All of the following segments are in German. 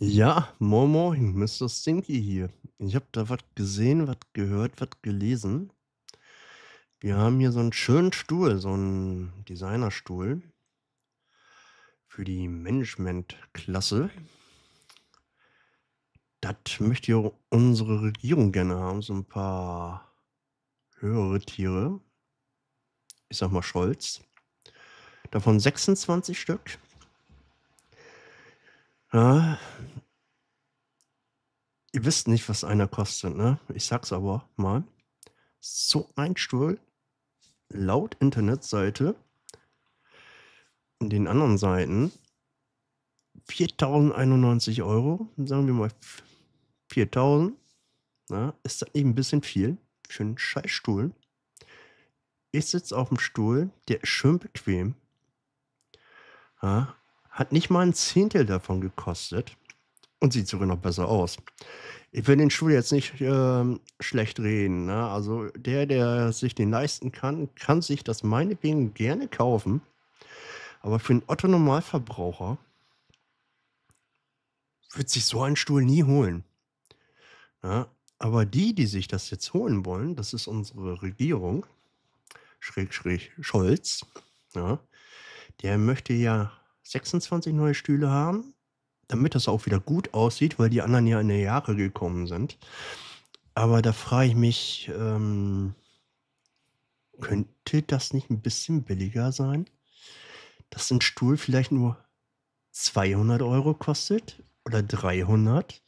Ja, moin moin, Mr. Stinky hier. Ich habe da was gesehen, was gehört, was gelesen. Wir haben hier so einen schönen Stuhl, so einen Designerstuhl für die Management-Klasse. Das möchte ja unsere Regierung gerne haben, so ein paar höhere Tiere. Ich sag mal Scholz. Davon 26 Stück. Ja. Ihr wisst nicht, was einer kostet, ne? Ich sag's aber mal. So ein Stuhl laut Internetseite und den anderen Seiten 4091 Euro, sagen wir mal 4000. Na, ist das eben ein bisschen viel für einen Scheißstuhl? Ich sitze auf dem Stuhl, der ist schön bequem. Ja, hat nicht mal ein Zehntel davon gekostet und sieht sogar noch besser aus. Ich will den Schuh jetzt nicht äh, schlecht reden. Ne? Also der, der sich den leisten kann, kann sich das meinetwegen gerne kaufen. Aber für einen Otto-Normalverbraucher wird sich so ein Stuhl nie holen. Ja, ne? aber die, die sich das jetzt holen wollen, das ist unsere Regierung, Schräg, Schräg, Scholz, ja, ne? der möchte ja 26 neue Stühle haben, damit das auch wieder gut aussieht, weil die anderen ja in die Jahre gekommen sind. Aber da frage ich mich, ähm, könnte das nicht ein bisschen billiger sein? Dass ein Stuhl vielleicht nur 200 Euro kostet oder 300?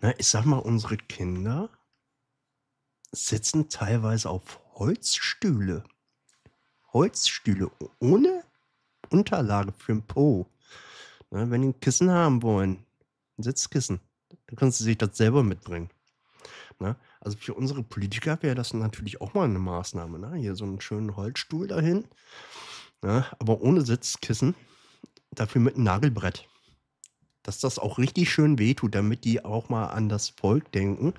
Na, ich sag mal, unsere Kinder sitzen teilweise auf Holzstühle. Holzstühle ohne Unterlage für den Po. Ne, wenn die ein Kissen haben wollen, ein Sitzkissen, dann können sie sich das selber mitbringen. Ne? Also für unsere Politiker wäre das natürlich auch mal eine Maßnahme. Ne? Hier so einen schönen Holzstuhl dahin, ne? aber ohne Sitzkissen, dafür mit einem Nagelbrett. Dass das auch richtig schön wehtut, damit die auch mal an das Volk denken.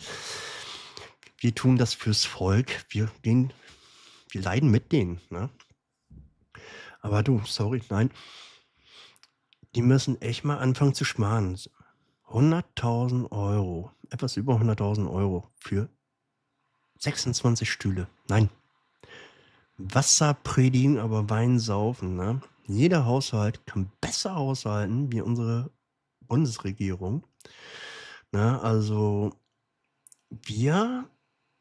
Wir tun das fürs Volk, wir, gehen, wir leiden mit denen. Ne? Aber du, sorry, nein. Die müssen echt mal anfangen zu sparen. 100.000 Euro, etwas über 100.000 Euro für 26 Stühle. Nein. Wasser predigen, aber Wein saufen. Ne? Jeder Haushalt kann besser aushalten wie unsere Bundesregierung. Ne? Also wir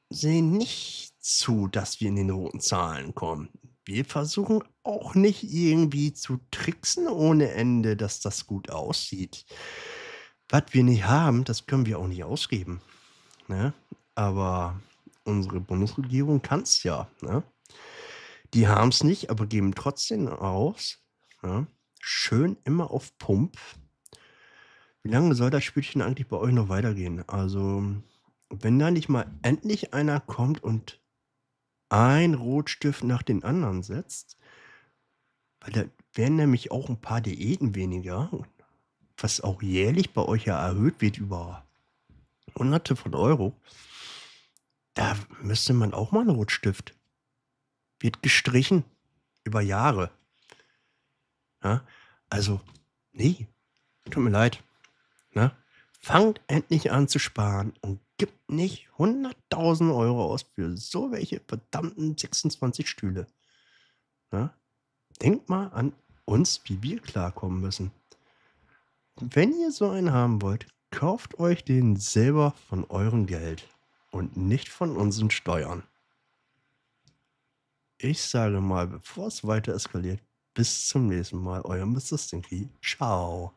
sehen nicht zu, dass wir in den roten Zahlen kommen wir versuchen auch nicht irgendwie zu tricksen ohne Ende, dass das gut aussieht. Was wir nicht haben, das können wir auch nicht ausgeben. Ne? Aber unsere Bundesregierung kann es ja. Ne? Die haben es nicht, aber geben trotzdem aus. Ne? Schön immer auf Pump. Wie lange soll das Spielchen eigentlich bei euch noch weitergehen? Also, wenn da nicht mal endlich einer kommt und ein Rotstift nach den anderen setzt, weil da werden nämlich auch ein paar Diäten weniger, was auch jährlich bei euch ja erhöht wird über Hunderte von Euro. Da müsste man auch mal einen Rotstift. Wird gestrichen über Jahre. Ja, also, nee, tut mir leid. Na, ne? fangt endlich an zu sparen und gibt nicht 100.000 Euro aus für so welche verdammten 26 Stühle. Ja? Denkt mal an uns, wie wir klarkommen müssen. Wenn ihr so einen haben wollt, kauft euch den selber von eurem Geld und nicht von unseren Steuern. Ich sage mal, bevor es weiter eskaliert, bis zum nächsten Mal, euer Mr. Stinky. Ciao.